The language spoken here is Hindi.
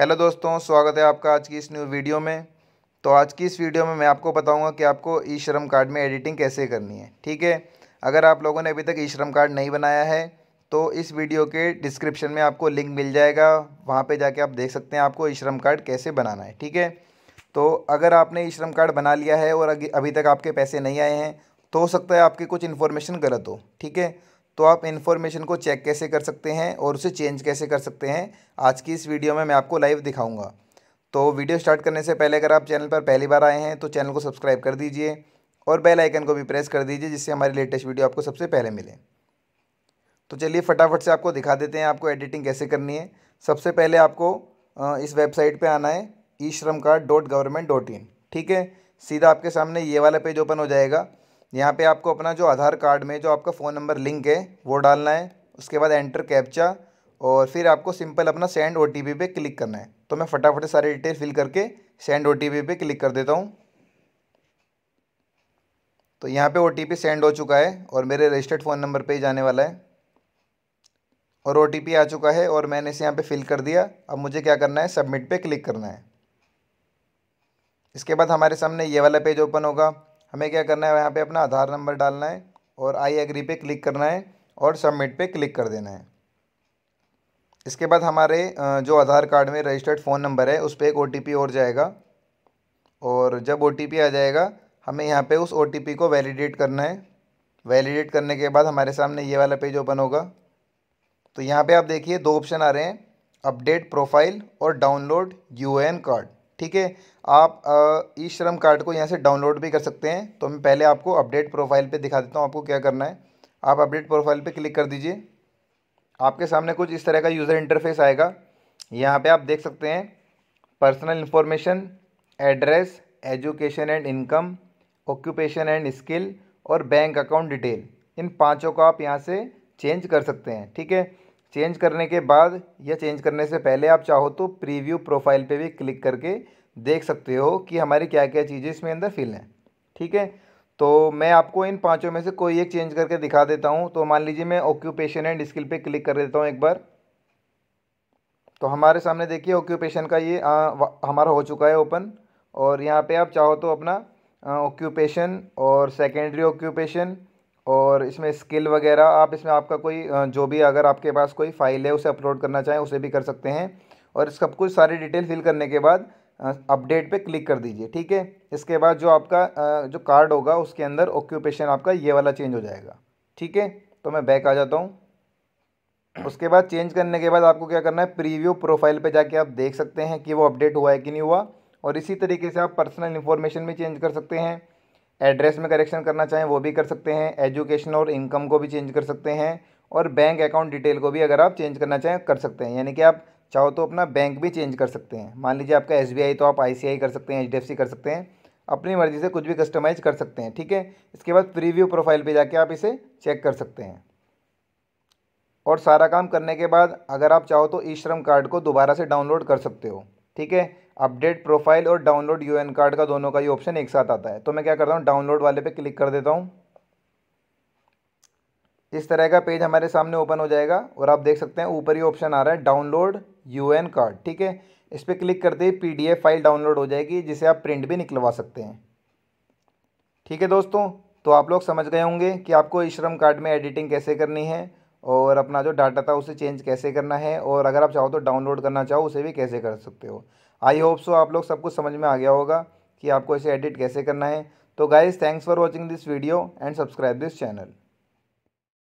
हेलो दोस्तों स्वागत है आपका आज की इस न्यू वीडियो में तो आज की इस वीडियो में मैं आपको बताऊंगा कि आपको ई श्रम कार्ड में एडिटिंग कैसे करनी है ठीक है अगर आप लोगों ने अभी तक ई श्रम कार्ड नहीं बनाया है तो इस वीडियो के डिस्क्रिप्शन में आपको लिंक मिल जाएगा वहाँ पर जाके आप देख सकते हैं आपको ई श्रम कार्ड कैसे बनाना है ठीक है तो अगर आपने ई श्रम कार्ड बना लिया है और अभी तक आपके पैसे नहीं आए हैं तो हो सकता है आपकी कुछ इन्फॉर्मेशन गलत हो ठीक है तो आप इन्फॉर्मेशन को चेक कैसे कर सकते हैं और उसे चेंज कैसे कर सकते हैं आज की इस वीडियो में मैं आपको लाइव दिखाऊंगा तो वीडियो स्टार्ट करने से पहले अगर आप चैनल पर पहली बार आए हैं तो चैनल को सब्सक्राइब कर दीजिए और बेल आइकन को भी प्रेस कर दीजिए जिससे हमारी लेटेस्ट वीडियो आपको सबसे पहले मिले तो चलिए फटाफट से आपको दिखा देते हैं आपको एडिटिंग कैसे करनी है सबसे पहले आपको इस वेबसाइट पर आना है e Shram card dot government dot in ठीक है सीधा आपके सामने ये वाला पेज ओपन हो जाएगा यहाँ पे आपको अपना जो आधार कार्ड में जो आपका फ़ोन नंबर लिंक है वो डालना है उसके बाद एंटर कैप्चा और फिर आपको सिंपल अपना सेंड ओ टी पे क्लिक करना है तो मैं फटाफट सारे डिटेल फिल करके सेंड ओ टी पे क्लिक कर देता हूँ तो यहाँ पे ओ टी पी सेंड हो चुका है और मेरे रजिस्टर्ड फ़ोन नंबर पर ही जाने वाला है और ओ टी पी आ चुका है और मैंने इसे यहाँ पर फिल कर दिया अब मुझे क्या करना है सबमिट पर क्लिक करना है इसके बाद हमारे सामने ये वाला पेज ओपन होगा हमें क्या करना है यहाँ पे अपना आधार नंबर डालना है और आई एग्री पे क्लिक करना है और सबमिट पे क्लिक कर देना है इसके बाद हमारे जो आधार कार्ड में रजिस्टर्ड फ़ोन नंबर है उस पर एक ओ और जाएगा और जब ओ आ जाएगा हमें यहाँ पर उस ओ को वैलिडेट करना है वैलिडेट करने के बाद हमारे सामने ये वाला पेज ओपन होगा तो यहाँ पे आप देखिए दो ऑप्शन आ रहे हैं अपडेट प्रोफाइल और डाउनलोड यू कार्ड ठीक है आप ई श्रम कार्ड को यहाँ से डाउनलोड भी कर सकते हैं तो मैं पहले आपको अपडेट प्रोफाइल पे दिखा देता हूँ आपको क्या करना है आप अपडेट प्रोफाइल पे क्लिक कर दीजिए आपके सामने कुछ इस तरह का यूज़र इंटरफेस आएगा यहाँ पे आप देख सकते हैं personal information address education and income occupation and skill और बैंक अकाउंट डिटेल इन पाँचों को आप यहाँ से चेंज कर सकते हैं ठीक है चेंज करने के बाद या चेंज करने से पहले आप चाहो तो प्रीव्यू प्रोफाइल पे भी क्लिक करके देख सकते हो कि हमारी क्या क्या चीज़ें इसमें अंदर फिल हैं ठीक है तो मैं आपको इन पाँचों में से कोई एक चेंज करके दिखा देता हूँ तो मान लीजिए मैं ऑक्यूपेशन एंड स्किल पे क्लिक कर देता हूँ एक बार तो हमारे सामने देखिए ऑक्यूपेशन का ये आ, हमारा हो चुका है ओपन और यहाँ पे आप चाहो तो अपना ऑक्यूपेशन और सेकेंडरी ऑक्यूपेशन और इसमें स्किल वगैरह आप इसमें आपका कोई जो भी अगर आपके पास कोई फाइल है उसे अपलोड करना चाहें उसे भी कर सकते हैं और सब कुछ सारी डिटेल फिल करने के बाद अपडेट पे क्लिक कर दीजिए ठीक है इसके बाद जो आपका जो कार्ड होगा उसके अंदर ऑक्यूपेशन आपका ये वाला चेंज हो जाएगा ठीक है तो मैं बैक आ जाता हूँ उसके बाद चेंज करने के बाद आपको क्या करना है प्रीव्यू प्रोफाइल पे जाके आप देख सकते हैं कि वो अपडेट हुआ है कि नहीं हुआ और इसी तरीके से आप पर्सनल इन्फॉर्मेशन भी चेंज कर सकते हैं एड्रेस में करेक्शन करना चाहें वो भी कर सकते हैं एजुकेशन और इनकम को भी चेंज कर सकते हैं और बैंक अकाउंट डिटेल को भी अगर आप चेंज करना चाहें कर सकते हैं यानी कि आप चाहो तो अपना बैंक भी चेंज कर सकते हैं मान लीजिए आपका एस तो आप आई कर सकते हैं एच कर सकते हैं अपनी मर्ज़ी से कुछ भी कस्टमाइज़ कर सकते हैं ठीक है इसके बाद प्रीव्यू प्रोफाइल पे जाके आप इसे चेक कर सकते हैं और सारा काम करने के बाद अगर आप चाहो तो ई श्रम कार्ड को दोबारा से डाउनलोड कर सकते हो ठीक है अपडेट प्रोफाइल और डाउनलोड यूएन कार्ड का दोनों का ये ऑप्शन एक साथ आता है तो मैं क्या करता हूँ डाउनलोड वाले पे क्लिक कर देता हूँ इस तरह का पेज हमारे सामने ओपन हो जाएगा और आप देख सकते हैं ऊपर ही ऑप्शन आ रहा है डाउनलोड यू एन कार्ड ठीक है इस पर क्लिक करते ही P D F file download हो जाएगी जिसे आप प्रिंट भी निकलवा सकते हैं ठीक है दोस्तों तो आप लोग समझ गए होंगे कि आपको ई श्रम कार्ड में एडिटिंग कैसे करनी है और अपना जो डाटा था उसे चेंज कैसे करना है और अगर आप चाहो तो डाउनलोड करना चाहो उसे भी कैसे कर सकते हो आई होप सो आप लोग सब कुछ समझ में आ गया होगा कि आपको इसे एडिट कैसे करना है तो guys thanks for watching this video and subscribe this channel